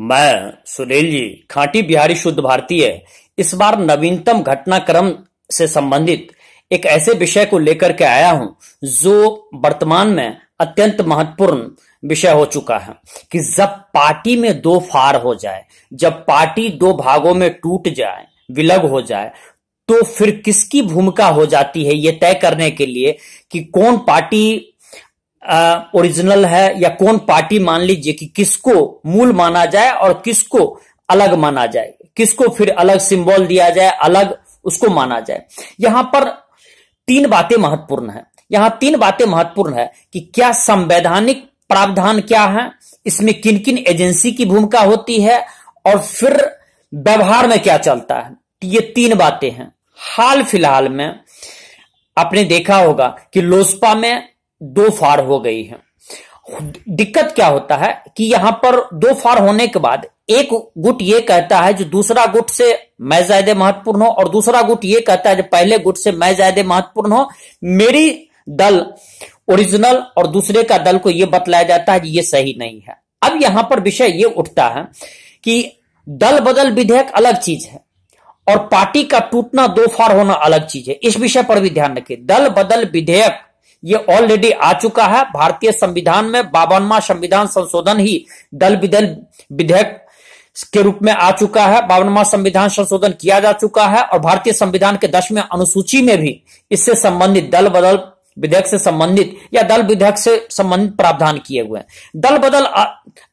मैं सुनील जी खांटी बिहारी शुद्ध भारतीय इस बार नवीनतम घटनाक्रम से संबंधित एक ऐसे विषय को लेकर के आया हूं जो वर्तमान में अत्यंत महत्वपूर्ण विषय हो चुका है कि जब पार्टी में दो फार हो जाए जब पार्टी दो भागों में टूट जाए विलग हो जाए तो फिर किसकी भूमिका हो जाती है ये तय करने के लिए कि कौन पार्टी ओरिजिनल है या कौन पार्टी मान लीजिए कि किसको मूल माना जाए और किसको अलग माना जाए किसको फिर अलग सिंबल दिया जाए अलग उसको माना जाए यहां पर तीन बातें महत्वपूर्ण है यहां तीन बातें महत्वपूर्ण है कि क्या संवैधानिक प्रावधान क्या है इसमें किन किन एजेंसी की भूमिका होती है और फिर व्यवहार में क्या चलता है ये तीन बातें हैं हाल फिलहाल में आपने देखा होगा कि लोसपा में दो फार हो गई है दिक्कत क्या होता है कि यहां पर दो फार होने के बाद एक गुट ये कहता है जो दूसरा गुट से मैं ज्यादा महत्वपूर्ण हो और दूसरा गुट ये कहता है जो पहले गुट से मैं ज्यादा महत्वपूर्ण हो मेरी दल ओरिजिनल और दूसरे का दल को यह बतलाया जाता है ये सही नहीं है अब यहां पर विषय ये उठता है कि दल बदल विधेयक अलग चीज है और पार्टी का टूटना दो फार होना अलग चीज है इस विषय पर भी ध्यान रखिए दल बदल विधेयक ये ऑलरेडी आ चुका है भारतीय संविधान में बावनवा संविधान संशोधन ही दल विदल विधेयक के रूप में आ चुका है बावनवा संविधान संशोधन किया जा चुका है और भारतीय संविधान के दसवें अनुसूची में भी इससे संबंधित दल बदल विधेयक से संबंधित या दल विधेयक से संबंधित प्रावधान किए हुए हैं दल बदल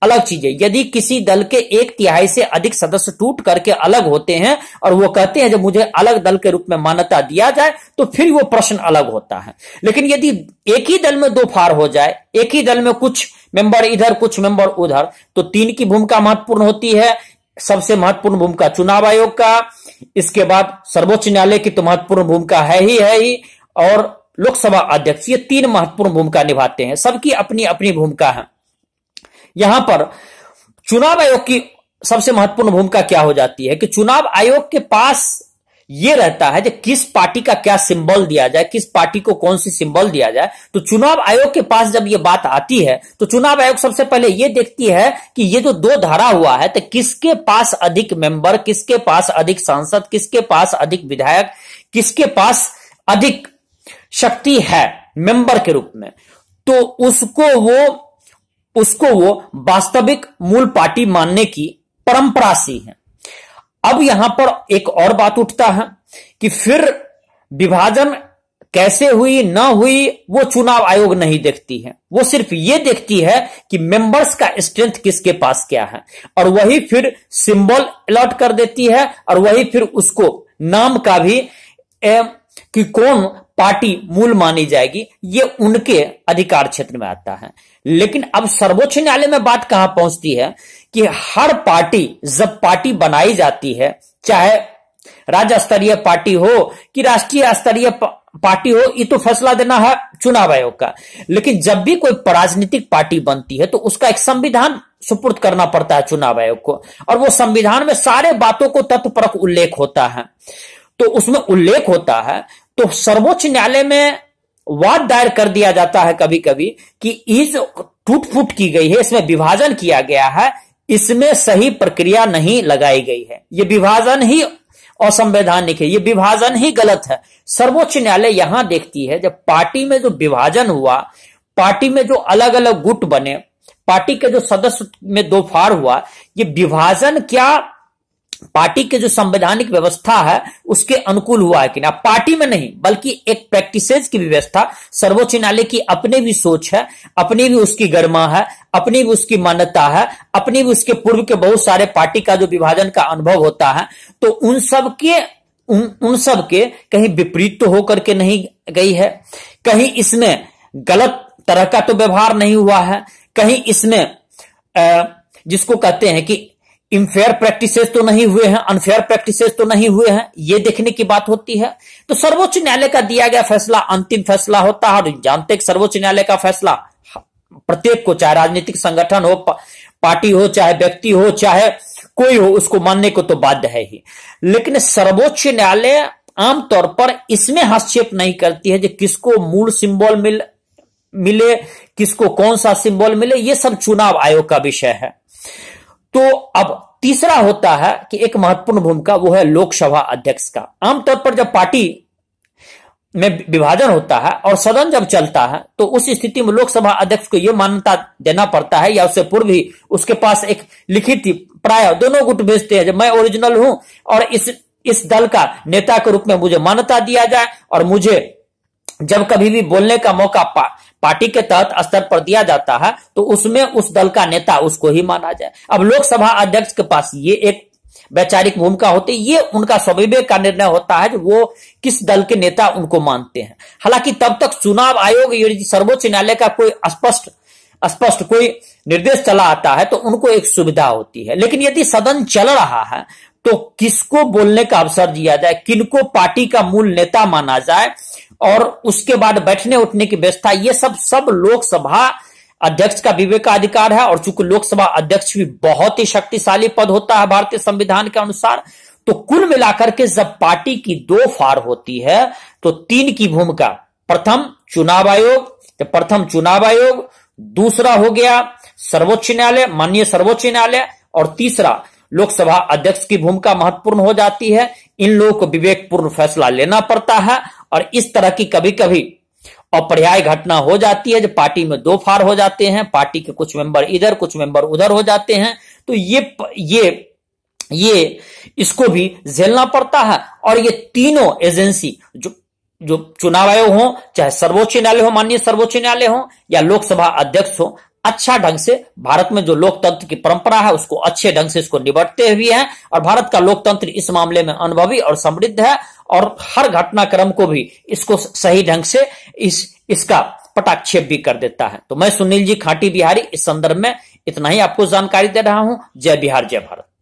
अलग चीज है यदि किसी दल के एक तिहाई से अधिक सदस्य टूट करके अलग होते हैं और वो कहते हैं जब मुझे अलग दल के रूप में मान्यता दिया जाए तो फिर वो प्रश्न अलग होता है लेकिन यदि एक ही दल में दो फार हो जाए एक ही दल में कुछ मेंबर इधर कुछ मेंबर उधर तो तीन की भूमिका महत्वपूर्ण होती है सबसे महत्वपूर्ण भूमिका चुनाव आयोग का इसके बाद सर्वोच्च न्यायालय की तो महत्वपूर्ण भूमिका है ही है ही और लोकसभा अध्यक्ष ये तीन महत्वपूर्ण भूमिका निभाते हैं सबकी अपनी अपनी भूमिका है यहां पर चुनाव आयोग की सबसे महत्वपूर्ण भूमिका क्या हो जाती है कि चुनाव आयोग के पास ये रहता है कि किस पार्टी का क्या सिंबल दिया जाए किस पार्टी को कौन सी सिंबल दिया जाए तो चुनाव आयोग के पास जब ये बात आती है तो चुनाव आयोग सबसे पहले ये देखती है कि ये जो दो धारा हुआ है तो किसके पास अधिक मेंबर किसके पास अधिक सांसद किसके पास अधिक विधायक किसके पास अधिक शक्ति है मेंबर के रूप में तो उसको वो उसको वो वास्तविक मूल पार्टी मानने की परंपरा सी है अब यहां पर एक और बात उठता है कि फिर विभाजन कैसे हुई न हुई वो चुनाव आयोग नहीं देखती है वो सिर्फ ये देखती है कि मेंबर्स का स्ट्रेंथ किसके पास क्या है और वही फिर सिंबल अलॉट कर देती है और वही फिर उसको नाम का भी ए, कि कौन पार्टी मूल मानी जाएगी ये उनके अधिकार क्षेत्र में आता है लेकिन अब सर्वोच्च न्यायालय में बात कहां पहुंचती है कि हर पार्टी जब पार्टी बनाई जाती है चाहे राज्य स्तरीय पार्टी हो कि राष्ट्रीय स्तरीय पार्टी हो ये तो फैसला देना है चुनाव आयोग का लेकिन जब भी कोई राजनीतिक पार्टी बनती है तो उसका एक संविधान सुपुर्द करना पड़ता है चुनाव आयोग को और वो संविधान में सारे बातों को तत्वपरक उल्लेख होता है तो उसमें उल्लेख होता है तो सर्वोच्च न्यायालय में वाद दायर कर दिया जाता है कभी कभी कि इस टूट फूट की गई है इसमें विभाजन किया गया है इसमें सही प्रक्रिया नहीं लगाई गई है ये विभाजन ही असंवैधानिक है ये विभाजन ही गलत है सर्वोच्च न्यायालय यहां देखती है जब पार्टी में जो विभाजन हुआ पार्टी में जो अलग अलग गुट बने पार्टी के जो सदस्य में दो फार हुआ ये विभाजन क्या पार्टी के जो संवैधानिक व्यवस्था है उसके अनुकूल हुआ है कि ना पार्टी में नहीं बल्कि एक प्रैक्टिसेज की व्यवस्था सर्वोच्च न्यायालय की अपनी भी सोच है अपनी भी उसकी गरमा है अपनी भी उसकी मान्यता है अपनी भी उसके पूर्व के बहुत सारे पार्टी का जो विभाजन का अनुभव होता है तो उन सबके उन, उन सबके कहीं विपरीत तो होकर के नहीं गई है कहीं इसमें गलत तरह का तो व्यवहार नहीं हुआ है कहीं इसमें जिसको कहते हैं कि इनफेयर प्रैक्टिसेस तो नहीं हुए हैं अनफेयर प्रैक्टिसेस तो नहीं हुए हैं ये देखने की बात होती है तो सर्वोच्च न्यायालय का दिया गया फैसला अंतिम फैसला होता है और जानते सर्वोच्च न्यायालय का फैसला प्रत्येक को चाहे राजनीतिक संगठन हो पार्टी हो चाहे व्यक्ति हो चाहे कोई हो उसको मानने को तो बाध्य है ही लेकिन सर्वोच्च न्यायालय आमतौर पर इसमें हस्तक्षेप नहीं करती है कि किसको मूल सिंबल मिल मिले किसको कौन सा सिंबल मिले ये सब चुनाव आयोग का विषय है तो अब तीसरा होता है कि एक महत्वपूर्ण भूमिका वो है लोकसभा अध्यक्ष का आमतौर पर जब पार्टी में विभाजन होता है और सदन जब चलता है तो उस स्थिति में लोकसभा अध्यक्ष को यह मान्यता देना पड़ता है या उससे पूर्व ही उसके पास एक लिखित प्राय दोनों गुट भेजते हैं जब मैं ओरिजिनल हूं और इस इस दल का नेता के रूप में मुझे मान्यता दिया जाए और मुझे जब कभी भी बोलने का मौका पार्टी के तहत स्तर पर दिया जाता है तो उसमें उस दल का नेता उसको ही माना जाए अब लोकसभा अध्यक्ष के पास ये एक वैचारिक भूमिका होती है ये उनका स्वविवेक का निर्णय होता है वो किस दल के नेता उनको मानते हैं हालांकि तब तक चुनाव आयोग सर्वोच्च न्यायालय का कोई स्पष्ट स्पष्ट कोई निर्देश चला आता है तो उनको एक सुविधा होती है लेकिन यदि सदन चल रहा है तो किसको बोलने का अवसर दिया जाए किनको पार्टी का मूल नेता माना जाए और उसके बाद बैठने उठने की व्यवस्था ये सब सब लोकसभा अध्यक्ष का विवेकाधिकार है और चूंकि लोकसभा अध्यक्ष भी बहुत ही शक्तिशाली पद होता है भारतीय संविधान के अनुसार तो कुल मिलाकर के जब पार्टी की दो फार होती है तो तीन की भूमिका प्रथम चुनाव आयोग तो प्रथम चुनाव आयोग दूसरा हो गया सर्वोच्च न्यायालय माननीय सर्वोच्च न्यायालय और तीसरा लोकसभा अध्यक्ष की भूमिका महत्वपूर्ण हो जाती है इन लोगों को विवेकपूर्ण फैसला लेना पड़ता है और इस तरह की कभी कभी अपर्याय घटना हो जाती है जब पार्टी में दो फार हो जाते हैं पार्टी के कुछ मेंबर इधर कुछ मेंबर उधर हो जाते हैं तो ये ये ये इसको भी झेलना पड़ता है और ये तीनों एजेंसी जो जो चुनाव आयोग हो चाहे सर्वोच्च न्यायालय हो माननीय सर्वोच्च न्यायालय हो या लोकसभा अध्यक्ष हो अच्छा ढंग से भारत में जो लोकतंत्र की परंपरा है उसको अच्छे ढंग से इसको निबटते हुए हैं और भारत का लोकतंत्र इस मामले में अनुभवी और समृद्ध है और हर घटनाक्रम को भी इसको सही ढंग से इस इसका पटाक्षेप भी कर देता है तो मैं सुनील जी खाटी बिहारी इस संदर्भ में इतना ही आपको जानकारी दे रहा हूं जय बिहार जय भारत